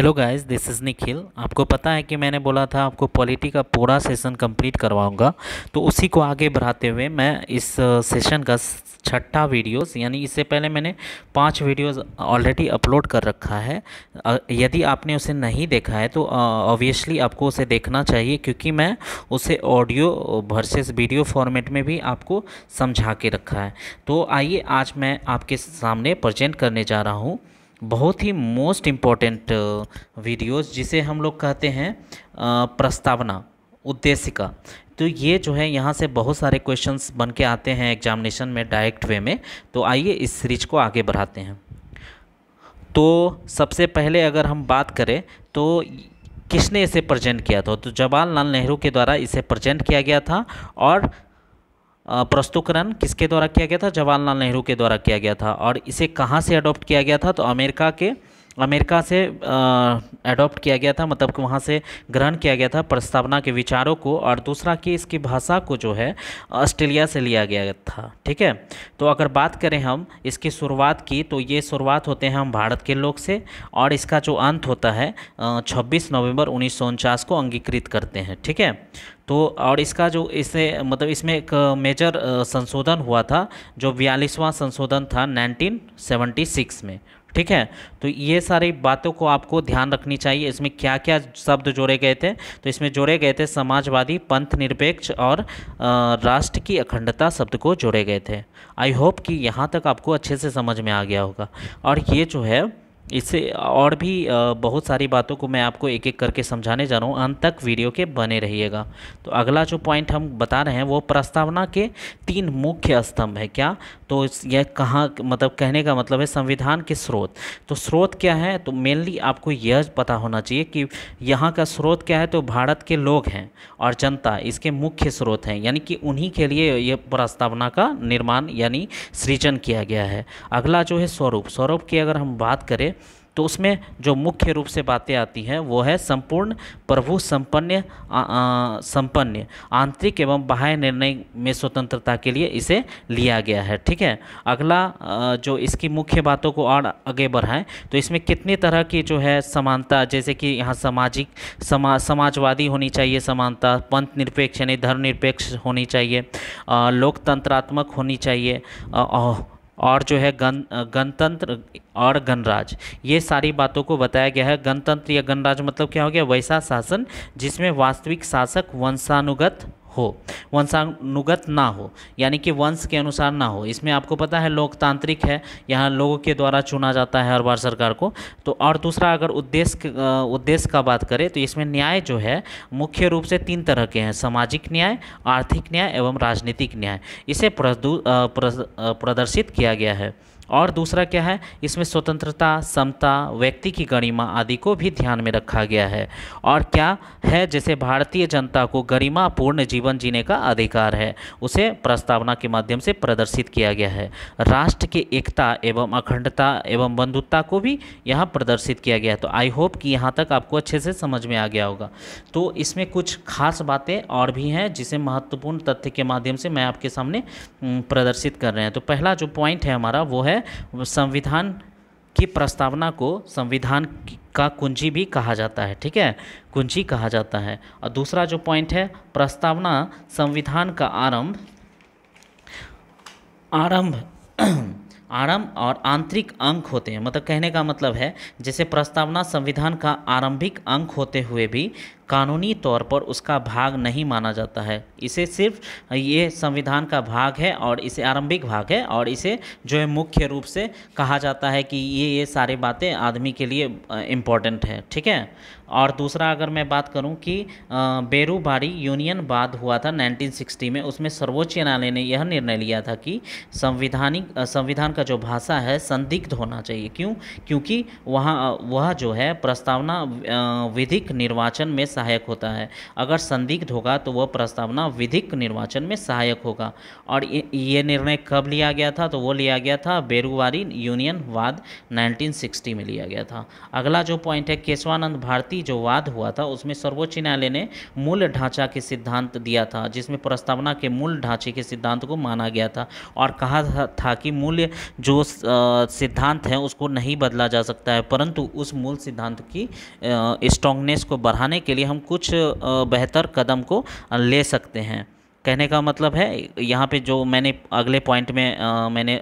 hello guys this is Nikhil आपको पता है कि मैंने बोला था आपको पॉलिटी का पूरा सेशन कंप्लीट करवाऊंगा तो उसी को आगे बढ़ाते हुए मैं इस सेशन का छठा वीडियोस यानी इससे पहले मैंने पांच वीडियोस ऑलरेडी अपलोड कर रखा है यदि आपने उसे नहीं देखा है तो ऑब्वियसली आपको उसे देखना चाहिए क्योंकि मैं उसे ऑडियो वर्सेस वीडियो फॉर्मेट में भी आपको समझा के रखा है तो आइए आज मैं आपके सामने प्रजेंट करने जा रहा हूँ बहुत ही मोस्ट इम्पॉर्टेंट वीडियोस जिसे हम लोग कहते हैं uh, प्रस्तावना उद्देश्य का तो ये जो है यहाँ से बहुत सारे क्वेश्चंस बन के आते हैं एग्जामिनेशन में डायरेक्ट वे में तो आइए इस सीरीज को आगे बढ़ाते हैं तो सबसे पहले अगर हम बात करें तो किसने इसे प्रजेंट किया था तो जवाहरलाल नेहरू के द्वारा इसे प्रजेंट किया गया था और प्रस्तुकरण किसके द्वारा किया गया था जवाहरलाल नेहरू के द्वारा किया गया था और इसे कहाँ से अडॉप्ट किया गया था तो अमेरिका के अमेरिका से एडॉप्ट किया गया था मतलब कि वहाँ से ग्रहण किया गया था प्रस्तावना के विचारों को और दूसरा कि इसकी भाषा को जो है ऑस्ट्रेलिया से लिया गया था ठीक है तो अगर बात करें हम इसकी शुरुआत की तो ये शुरुआत होते हैं हम भारत के लोग से और इसका जो अंत होता है छब्बीस नवम्बर उन्नीस को अंगीकृत करते हैं ठीक है तो और इसका जो इसे मतलब इसमें एक मेजर संशोधन हुआ था जो बयालीसवां संशोधन था 1976 में ठीक है तो ये सारी बातों को आपको ध्यान रखनी चाहिए इसमें क्या क्या शब्द जोड़े गए थे तो इसमें जोड़े गए थे समाजवादी पंथ निरपेक्ष और राष्ट्र की अखंडता शब्द को जोड़े गए थे आई होप कि यहाँ तक आपको अच्छे से समझ में आ गया होगा और ये जो है इससे और भी बहुत सारी बातों को मैं आपको एक एक करके समझाने जा रहा हूँ अंत तक वीडियो के बने रहिएगा तो अगला जो पॉइंट हम बता रहे हैं वो प्रस्तावना के तीन मुख्य स्तंभ है क्या तो यह कहाँ मतलब कहने का मतलब है संविधान के स्रोत तो स्रोत क्या है तो मेनली आपको यह पता होना चाहिए कि यहाँ का स्रोत क्या है तो भारत के लोग हैं और जनता इसके मुख्य स्रोत हैं यानी कि उन्हीं के लिए यह प्रस्तावना का निर्माण यानी सृजन किया गया है अगला जो है स्वरूप स्वरूप की अगर हम बात करें तो उसमें जो मुख्य रूप से बातें आती हैं वो है संपूर्ण प्रभु संपन्न संपन्न आंतरिक एवं बाह्य निर्णय में स्वतंत्रता के लिए इसे लिया गया है ठीक है अगला जो इसकी मुख्य बातों को और आगे बढ़ाएं तो इसमें कितनी तरह की जो है समानता जैसे कि यहाँ सामाजिक समा समाजवादी होनी चाहिए समानता पंथ निरपेक्ष यानी धर्मनिरपेक्ष होनी चाहिए लोकतंत्रात्मक होनी चाहिए और जो है गण गणतंत्र और गणराज ये सारी बातों को बताया गया है गणतंत्र या गणराज मतलब क्या हो गया वैसा शासन जिसमें वास्तविक शासक वंशानुगत हो वंशानुगत ना हो यानी कि वंश के अनुसार ना हो इसमें आपको पता है लोकतांत्रिक है यहाँ लोगों के द्वारा चुना जाता है हर बार सरकार को तो और दूसरा अगर उद्देश्य उद्देश्य का बात करें तो इसमें न्याय जो है मुख्य रूप से तीन तरह के हैं सामाजिक न्याय आर्थिक न्याय एवं राजनीतिक न्याय इसे प्रदर्शित किया गया है और दूसरा क्या है इसमें स्वतंत्रता समता व्यक्ति की गरिमा आदि को भी ध्यान में रखा गया है और क्या है जैसे भारतीय जनता को गरिमापूर्ण जीवन जीने का अधिकार है उसे प्रस्तावना के माध्यम से प्रदर्शित किया गया है राष्ट्र की एकता एवं अखंडता एवं बंधुता को भी यहाँ प्रदर्शित किया गया है तो आई होप कि यहाँ तक आपको अच्छे से समझ में आ गया होगा तो इसमें कुछ खास बातें और भी हैं जिसे महत्वपूर्ण तथ्य के माध्यम से मैं आपके सामने प्रदर्शित कर रहे हैं तो पहला जो पॉइंट है हमारा वो है संविधान की प्रस्तावना को संविधान का कुंजी भी कहा जाता है ठीक है कुंजी कहा जाता है और दूसरा जो पॉइंट है प्रस्तावना संविधान का आरंभ आरंभ आरंभ और आंतरिक अंक होते हैं मतलब कहने का मतलब है जैसे प्रस्तावना संविधान का आरंभिक अंक होते हुए भी कानूनी तौर पर उसका भाग नहीं माना जाता है इसे सिर्फ ये संविधान का भाग है और इसे आरंभिक भाग है और इसे जो है मुख्य रूप से कहा जाता है कि ये ये सारे बातें आदमी के लिए इम्पॉर्टेंट है ठीक है और दूसरा अगर मैं बात करूं कि बेरूबारी यूनियन बाद हुआ था 1960 में उसमें सर्वोच्च न्यायालय ने यह निर्णय लिया था कि संविधानिक संविधान का जो भाषा है संदिग्ध होना चाहिए क्यों क्योंकि वहाँ वह जो है प्रस्तावना विधिक निर्वाचन में सहायक होता है अगर संदिग्ध होगा तो वह प्रस्तावना विधिक निर्वाचन में सहायक होगा और ये निर्णय कब लिया गया था तो वो लिया गया था बेरुवारी यूनियन वाद 1960 में लिया गया था अगला जो पॉइंट है केशवानंद भारती जो वाद हुआ था उसमें सर्वोच्च न्यायालय ने मूल ढांचा के सिद्धांत दिया था जिसमें प्रस्तावना के मूल ढांचे के सिद्धांत को माना गया था और कहा था कि मूल्य जो सिद्धांत है उसको नहीं बदला जा सकता है परंतु उस मूल सिद्धांत की स्ट्रांगनेस को बढ़ाने के लिए हम कुछ बेहतर कदम को ले सकते हैं कहने का मतलब है यहाँ पे जो मैंने अगले पॉइंट में आ, मैंने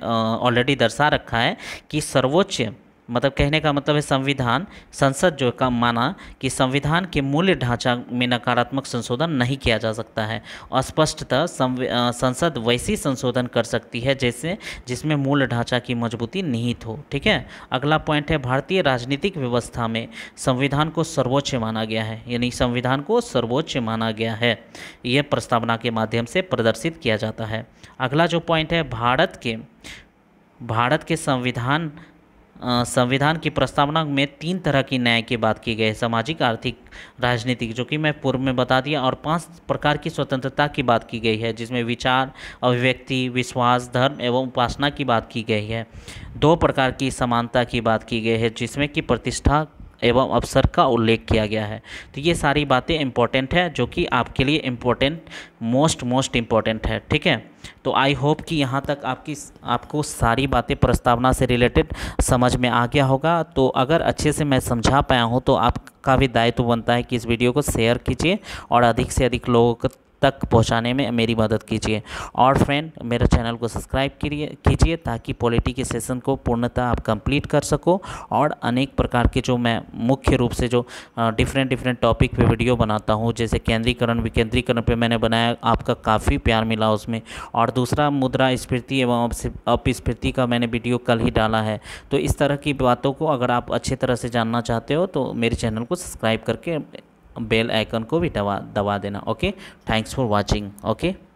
ऑलरेडी दर्शा रखा है कि सर्वोच्च मतलब कहने का मतलब है संविधान संसद जो का माना कि संविधान के मूल्य ढांचा में नकारात्मक संशोधन नहीं किया जा सकता है और स्पष्टतः संसद वैसी संशोधन कर सकती है जैसे जिसमें मूल ढांचा की मजबूती निहित हो ठीक है अगला पॉइंट है भारतीय राजनीतिक व्यवस्था में संविधान को सर्वोच्च माना गया है यानी संविधान को सर्वोच्च माना गया है यह प्रस्तावना के माध्यम से प्रदर्शित किया जाता है अगला जो पॉइंट है भारत के भारत के संविधान संविधान की प्रस्तावना में तीन तरह की न्याय की बात की गई है सामाजिक आर्थिक राजनीतिक जो कि मैं पूर्व में बता दिया और पांच प्रकार की स्वतंत्रता की बात की गई है जिसमें विचार अभिव्यक्ति विश्वास धर्म एवं उपासना की बात की गई है दो प्रकार की समानता की बात की गई है जिसमें कि प्रतिष्ठा एवं अवसर का उल्लेख किया गया है तो ये सारी बातें इम्पॉर्टेंट है जो कि आपके लिए इम्पोर्टेंट मोस्ट मोस्ट इम्पॉर्टेंट है ठीक है तो आई होप कि यहाँ तक आपकी आपको सारी बातें प्रस्तावना से रिलेटेड समझ में आ गया होगा तो अगर अच्छे से मैं समझा पाया हूँ तो आपका भी दायित्व बनता है कि इस वीडियो को शेयर कीजिए और अधिक से अधिक लोगों तक पहुंचाने में मेरी मदद कीजिए और फ्रेंड मेरे चैनल को सब्सक्राइब कीजिए ताकि पॉलिटी के सेशन को पूर्णतः आप कंप्लीट कर सको और अनेक प्रकार के जो मैं मुख्य रूप से जो डिफरेंट डिफरेंट टॉपिक पे वीडियो बनाता हूँ जैसे केंद्रीकरण विकेंद्रीकरण पे मैंने बनाया आपका काफ़ी प्यार मिला उसमें और दूसरा मुद्रा स्फीति एवं अपस्फीति का मैंने वीडियो कल ही डाला है तो इस तरह की बातों को अगर आप अच्छे तरह से जानना चाहते हो तो मेरे चैनल को सब्सक्राइब करके बेल आइकन को भी दबा दबा देना okay thanks for watching okay